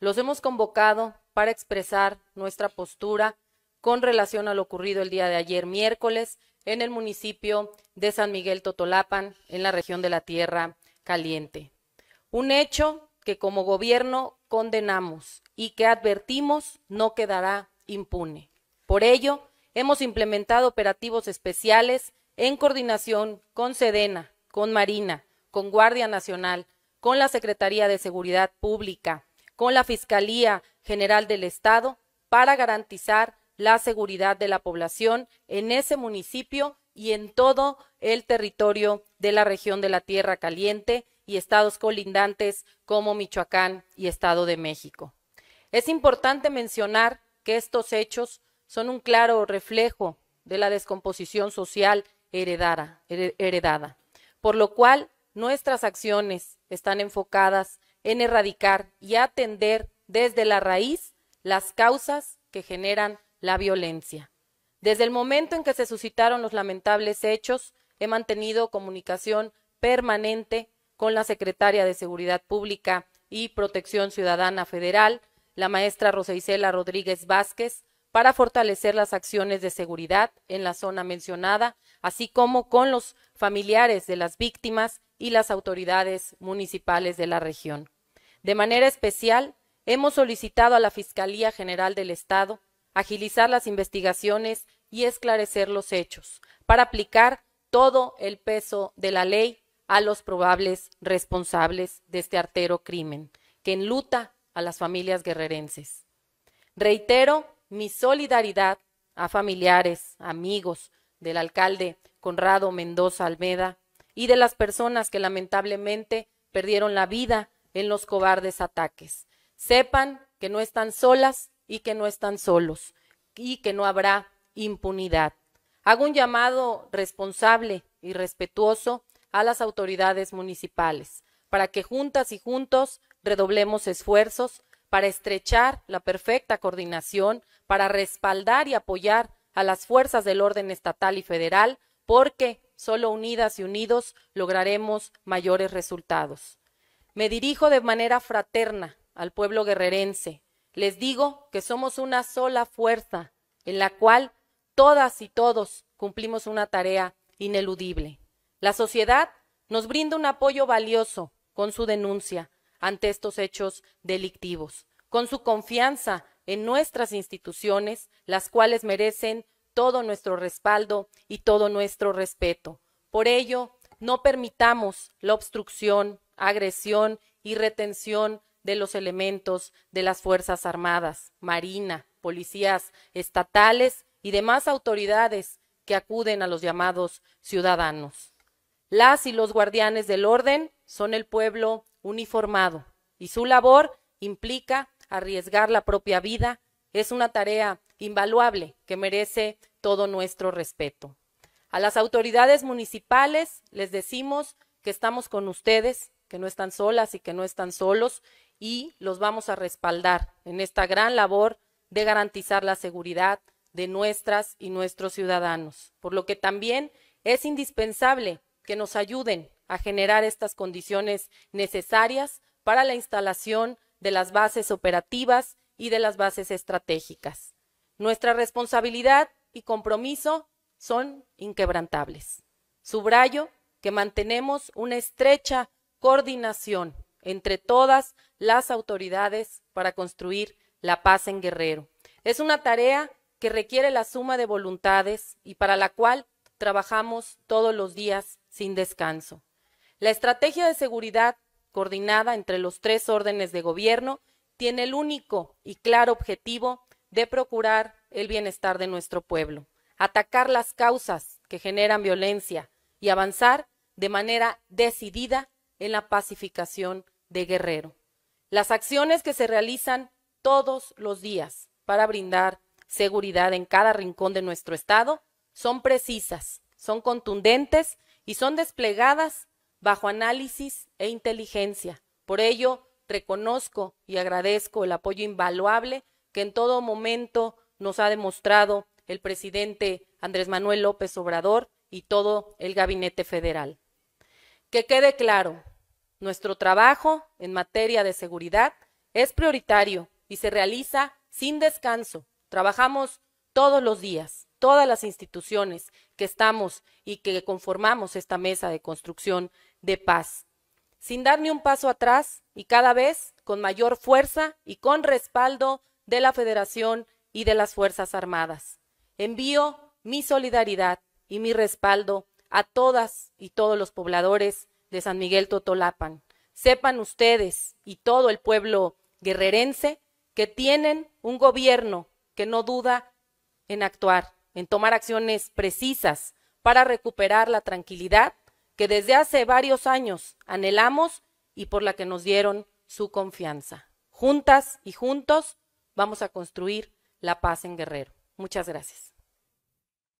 Los hemos convocado para expresar nuestra postura con relación a lo ocurrido el día de ayer miércoles en el municipio de San Miguel Totolapan, en la región de la Tierra Caliente. Un hecho que como gobierno condenamos y que advertimos no quedará impune. Por ello, hemos implementado operativos especiales en coordinación con Sedena, con Marina, con Guardia Nacional, con la Secretaría de Seguridad Pública, con la Fiscalía General del Estado para garantizar la seguridad de la población en ese municipio y en todo el territorio de la región de la Tierra Caliente y estados colindantes como Michoacán y Estado de México. Es importante mencionar que estos hechos son un claro reflejo de la descomposición social heredada, heredada por lo cual nuestras acciones están enfocadas en erradicar y atender desde la raíz las causas que generan la violencia. Desde el momento en que se suscitaron los lamentables hechos, he mantenido comunicación permanente con la Secretaria de Seguridad Pública y Protección Ciudadana Federal, la maestra Rosa Isela Rodríguez Vázquez, para fortalecer las acciones de seguridad en la zona mencionada, así como con los familiares de las víctimas y las autoridades municipales de la región. De manera especial, hemos solicitado a la Fiscalía General del Estado agilizar las investigaciones y esclarecer los hechos, para aplicar todo el peso de la ley a los probables responsables de este artero crimen, que enluta a las familias guerrerenses. Reitero mi solidaridad a familiares, amigos del alcalde Conrado Mendoza Almeda, y de las personas que lamentablemente perdieron la vida en los cobardes ataques. Sepan que no están solas y que no están solos y que no habrá impunidad. Hago un llamado responsable y respetuoso a las autoridades municipales para que juntas y juntos redoblemos esfuerzos para estrechar la perfecta coordinación, para respaldar y apoyar a las fuerzas del orden estatal y federal, porque Solo unidas y unidos lograremos mayores resultados. Me dirijo de manera fraterna al pueblo guerrerense. Les digo que somos una sola fuerza en la cual todas y todos cumplimos una tarea ineludible. La sociedad nos brinda un apoyo valioso con su denuncia ante estos hechos delictivos, con su confianza en nuestras instituciones, las cuales merecen todo nuestro respaldo y todo nuestro respeto. Por ello, no permitamos la obstrucción, agresión y retención de los elementos de las Fuerzas Armadas, Marina, policías estatales y demás autoridades que acuden a los llamados ciudadanos. Las y los guardianes del orden son el pueblo uniformado y su labor implica arriesgar la propia vida es una tarea invaluable que merece todo nuestro respeto. A las autoridades municipales les decimos que estamos con ustedes, que no están solas y que no están solos y los vamos a respaldar en esta gran labor de garantizar la seguridad de nuestras y nuestros ciudadanos, por lo que también es indispensable que nos ayuden a generar estas condiciones necesarias para la instalación de las bases operativas y de las bases estratégicas. Nuestra responsabilidad y compromiso son inquebrantables. Subrayo que mantenemos una estrecha coordinación entre todas las autoridades para construir la paz en Guerrero. Es una tarea que requiere la suma de voluntades y para la cual trabajamos todos los días sin descanso. La estrategia de seguridad coordinada entre los tres órdenes de gobierno tiene el único y claro objetivo de procurar el bienestar de nuestro pueblo, atacar las causas que generan violencia y avanzar de manera decidida en la pacificación de Guerrero. Las acciones que se realizan todos los días para brindar seguridad en cada rincón de nuestro Estado son precisas, son contundentes y son desplegadas bajo análisis e inteligencia. Por ello, reconozco y agradezco el apoyo invaluable que en todo momento nos ha demostrado el presidente Andrés Manuel López Obrador y todo el gabinete federal. Que quede claro, nuestro trabajo en materia de seguridad es prioritario y se realiza sin descanso. Trabajamos todos los días, todas las instituciones que estamos y que conformamos esta mesa de construcción de paz sin dar ni un paso atrás y cada vez con mayor fuerza y con respaldo de la Federación y de las Fuerzas Armadas. Envío mi solidaridad y mi respaldo a todas y todos los pobladores de San Miguel Totolapan. Sepan ustedes y todo el pueblo guerrerense que tienen un gobierno que no duda en actuar, en tomar acciones precisas para recuperar la tranquilidad que desde hace varios años anhelamos y por la que nos dieron su confianza. Juntas y juntos vamos a construir la paz en Guerrero. Muchas gracias.